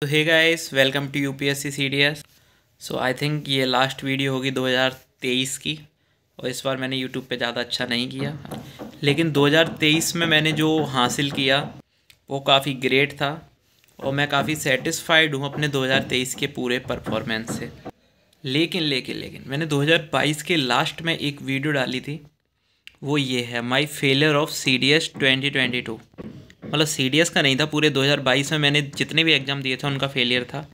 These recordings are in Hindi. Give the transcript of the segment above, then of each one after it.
तो hey guys welcome to UPSC CDS so I think ये लास्ट वीडियो होगी 2023 की और इस बार मैंने यूट्यूब पे ज़्यादा अच्छा नहीं किया लेकिन 2023 में मैंने जो हासिल किया वो काफ़ी ग्रेट था और मैं काफ़ी सेटिस्फाइड हूँ अपने 2023 के पूरे परफॉर्मेंस से लेकिन लेकिन लेकिन मैंने 2022 के लास्ट में एक वीडियो डाली थी वो ये है my failure of C D S twenty twenty two मतलब सी का नहीं था पूरे 2022 में मैंने जितने भी एग्ज़ाम दिए थे उनका फेलियर था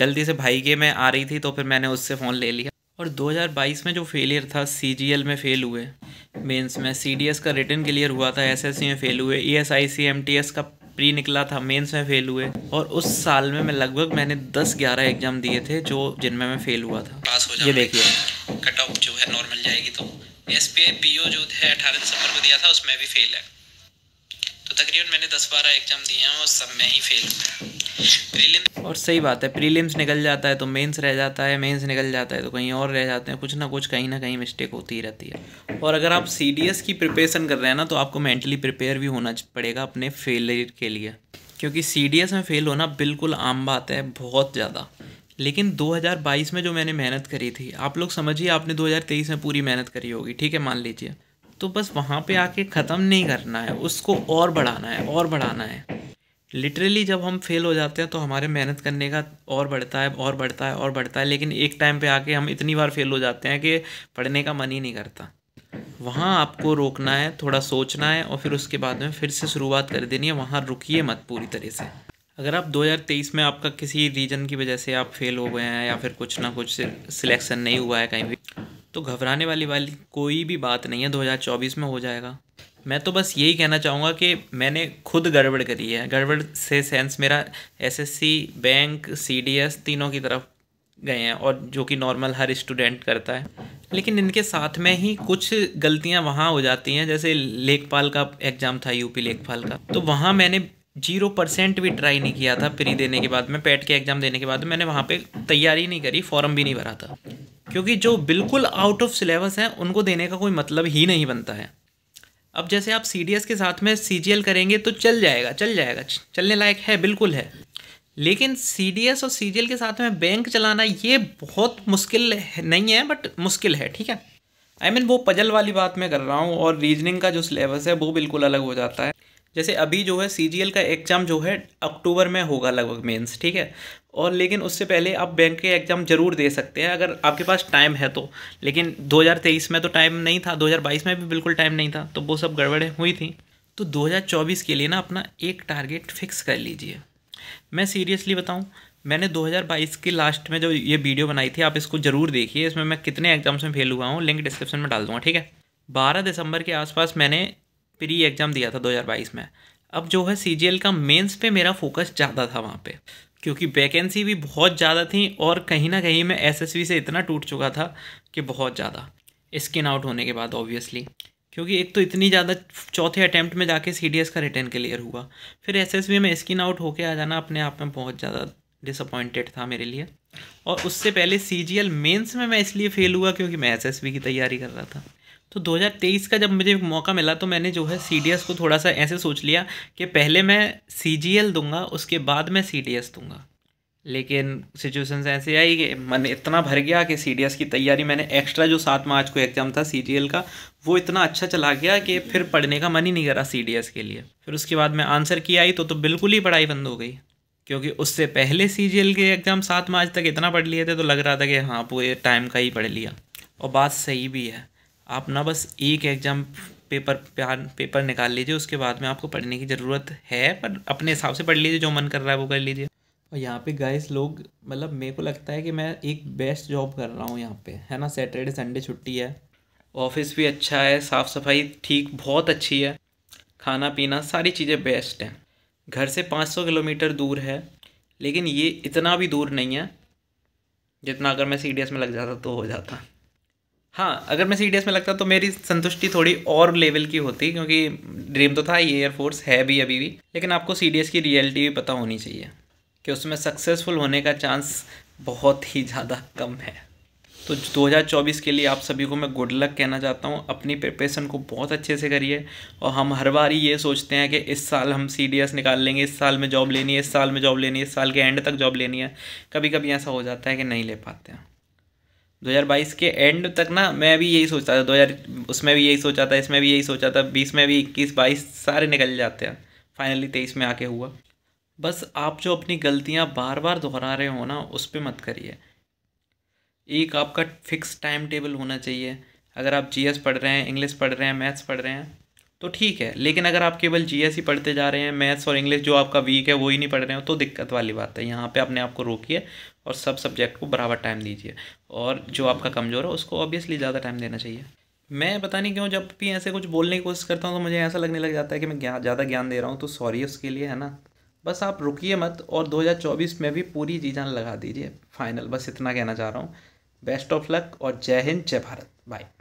गलती से भाई के में आ रही थी तो फिर मैंने उससे फ़ोन ले लिया और 2022 में जो फेलियर था सी में फ़ेल हुए मेंस में सी का रिटर्न क्लियर हुआ था एस में फ़ेल हुए E S I C M T S का प्री निकला था मेंस में फ़ेल हुए और उस साल में मैं लगभग मैंने 10-11 एग्ज़ाम दिए थे जो जिनमें मैं फ़ेल हुआ था पास हो ये देखिए कट ऑफ जो है नॉर्मल जाएगी तो एस पी जो है अठारह दिसंबर को दिया था उसमें भी फेल है तो तकरीबन मैंने दस बारह एग्ज़ाम दिए हैं और सब में ही फेल प्रीलिम्स और सही बात है प्रीलिम्स निकल जाता है तो मेंस रह जाता है मेंस निकल जाता है तो कहीं और रह जाते हैं कुछ ना कुछ कहीं ना कहीं मिस्टेक होती ही रहती है और अगर आप सी की प्रिपरेशन कर रहे हैं ना तो आपको मेंटली प्रिपेयर भी होना पड़ेगा अपने फेलियर के लिए क्योंकि सी में फेल होना बिल्कुल आम बात है बहुत ज़्यादा लेकिन 2022 में जो मैंने मेहनत करी थी आप लोग समझिए आपने 2023 में पूरी मेहनत करी होगी ठीक है मान लीजिए तो बस वहाँ पे आके ख़त्म नहीं करना है उसको और बढ़ाना है और बढ़ाना है लिटरली जब हम फेल हो जाते हैं तो हमारे मेहनत करने का और बढ़ता है और बढ़ता है और बढ़ता है लेकिन एक टाइम पे आके हम इतनी बार फेल हो जाते हैं कि पढ़ने का मन ही नहीं करता वहाँ आपको रोकना है थोड़ा सोचना है और फिर उसके बाद में फिर से शुरुआत कर देनी है वहाँ रुकिए मत पूरी तरह से अगर आप 2023 में आपका किसी रीजन की वजह से आप फेल हो गए हैं या फिर कुछ ना कुछ सिलेक्शन नहीं हुआ है कहीं भी तो घबराने वाली वाली कोई भी बात नहीं है 2024 में हो जाएगा मैं तो बस यही कहना चाहूँगा कि मैंने खुद गड़बड़ करी है गड़बड़ से सेंस मेरा एसएससी बैंक सीडीएस तीनों की तरफ गए हैं और जो कि नॉर्मल हर स्टूडेंट करता है लेकिन इनके साथ में ही कुछ गलतियां वहाँ हो जाती हैं जैसे लेखपाल का एग्ज़ाम था यूपी लेखपाल का तो वहाँ मैंने जीरो परसेंट भी ट्राई नहीं किया था प्री देने के बाद मैं पैट e के एग्ज़ाम देने के बाद मैंने वहाँ पे तैयारी नहीं करी फॉर्म भी नहीं भरा था क्योंकि जो बिल्कुल आउट ऑफ सिलेबस है उनको देने का कोई मतलब ही नहीं बनता है अब जैसे आप सी के साथ में सी करेंगे तो चल जाएगा चल जाएगा चलने लायक है बिल्कुल है लेकिन सी और सी के साथ में बैंक चलाना ये बहुत मुश्किल नहीं है बट मुश्किल है ठीक है आई I मीन mean, वो पजल वाली बात मैं कर रहा हूँ और रीजनिंग का जो सिलेबस है वो बिल्कुल अलग हो जाता है जैसे अभी जो है सी का एग्ज़ाम जो है अक्टूबर में होगा लगभग मेंस ठीक है और लेकिन उससे पहले आप बैंक के एग्ज़ाम ज़रूर दे सकते हैं अगर आपके पास टाइम है तो लेकिन 2023 में तो टाइम नहीं था 2022 में भी बिल्कुल टाइम नहीं था तो वो सब गड़बड़ें हुई थी तो 2024 के लिए ना अपना एक टारगेट फिक्स कर लीजिए मैं सीरियसली बताऊँ मैंने 2022 के लास्ट में जो ये वीडियो बनाई थी आप इसको ज़रूर देखिए इसमें मैं कितने एग्जाम्स में फेल हुआ हूँ लिंक डिस्क्रिप्शन में डाल दूँगा ठीक है बारह दिसंबर के आसपास मैंने प्री एग्ज़ाम दिया था 2022 में अब जो है सी का मेंस पे मेरा फोकस ज़्यादा था वहाँ पे क्योंकि वैकेंसी भी बहुत ज़्यादा थी और कहीं ना कहीं मैं एस से इतना टूट चुका था कि बहुत ज़्यादा स्किन आउट होने के बाद ऑब्वियसली क्योंकि एक तो इतनी ज़्यादा चौथे अटैम्प्ट में जाके सी का रिटर्न क्लियर हुआ फिर एस में स्किन आउट होके आ जाना अपने आप में बहुत ज़्यादा डिसअपॉइंटेड था मेरे लिए और उससे पहले सी जी में मैं इसलिए फेल हुआ क्योंकि मैं एस की तैयारी कर रहा था तो 2023 का जब मुझे मौका मिला तो मैंने जो है सी को थोड़ा सा ऐसे सोच लिया कि पहले मैं सी दूंगा उसके बाद मैं सी दूंगा लेकिन सिचुएशन ऐसे आई कि मन इतना भर गया कि सी की तैयारी मैंने एक्स्ट्रा जो सात मार्च को एग्ज़ाम था सी का वो इतना अच्छा चला गया कि फिर पढ़ने का मन ही नहीं करा सी के लिए फिर उसके बाद मैं आंसर की आई तो तो बिल्कुल ही पढ़ाई बंद हो गई क्योंकि उससे पहले सी के एग्ज़ाम सात मार्च तक इतना पढ़ लिए थे तो लग रहा था कि हाँ पूरे टाइम का ही पढ़ लिया और बात सही भी है आप ना बस एक एग्ज़ाम पेपर प्यार पेपर निकाल लीजिए उसके बाद में आपको पढ़ने की ज़रूरत है पर अपने हिसाब से पढ़ लीजिए जो मन कर रहा है वो कर लीजिए और यहाँ पे गाइस लोग मतलब मेरे को लगता है कि मैं एक बेस्ट जॉब कर रहा हूँ यहाँ पे है ना सैटरडे संडे छुट्टी है ऑफिस भी अच्छा है साफ़ सफाई ठीक बहुत अच्छी है खाना पीना सारी चीज़ें बेस्ट हैं घर से सौ किलोमीटर दूर है लेकिन ये इतना भी दूर नहीं है जितना अगर मैं सी में लग जाता तो हो जाता हाँ अगर मैं सी में लगता तो मेरी संतुष्टि थोड़ी और लेवल की होती क्योंकि ड्रीम तो था ये एयरफोर्स है भी अभी भी लेकिन आपको सी की रियलिटी भी पता होनी चाहिए कि उसमें सक्सेसफुल होने का चांस बहुत ही ज़्यादा कम है तो 2024 के लिए आप सभी को मैं गुड लक कहना चाहता हूँ अपनी प्रिपरेशन को बहुत अच्छे से करिए और हम हर बार ये सोचते हैं कि इस साल हम सी निकाल लेंगे इस साल में जॉब लेनी है इस साल में जॉब लेनी है इस साल के एंड तक जॉब लेनी है कभी कभी ऐसा हो जाता है कि नहीं ले पाते हैं 2022 के एंड तक ना मैं भी यही सोचता था 2000 उसमें भी यही सोचा था इसमें भी यही सोचा था बीस में भी इक्कीस बाईस सारे निकल जाते हैं फाइनली तेईस में आके हुआ बस आप जो अपनी गलतियाँ बार बार दोहरा रहे हो ना उस पर मत करिए एक आपका फिक्स टाइम टेबल होना चाहिए अगर आप जीएस पढ़ रहे हैं इंग्लिश पढ़ रहे हैं मैथ्स पढ़ रहे हैं तो ठीक है लेकिन अगर आप केवल जीएस ही e पढ़ते जा रहे हैं मैथ्स और इंग्लिश जो आपका वीक है वो ही नहीं पढ़ रहे हो तो दिक्कत वाली बात है यहाँ पे अपने आप को रोकिए और सब सब्जेक्ट को बराबर टाइम दीजिए और जो आपका कमज़ोर है उसको ऑब्वियसली ज़्यादा टाइम देना चाहिए मैं पता नहीं क्यों जब भी ऐसे कुछ बोलने की कोशिश करता हूँ तो मुझे ऐसा लगने लग जाता है कि मैं ज़्यादा ज्ञान दे रहा हूँ तो सॉरी उसके लिए है ना बस आप रुकिए मत और दो में भी पूरी जी जान लगा दीजिए फाइनल बस इतना कहना चाह रहा हूँ बेस्ट ऑफ लक और जय हिंद जय भारत बाय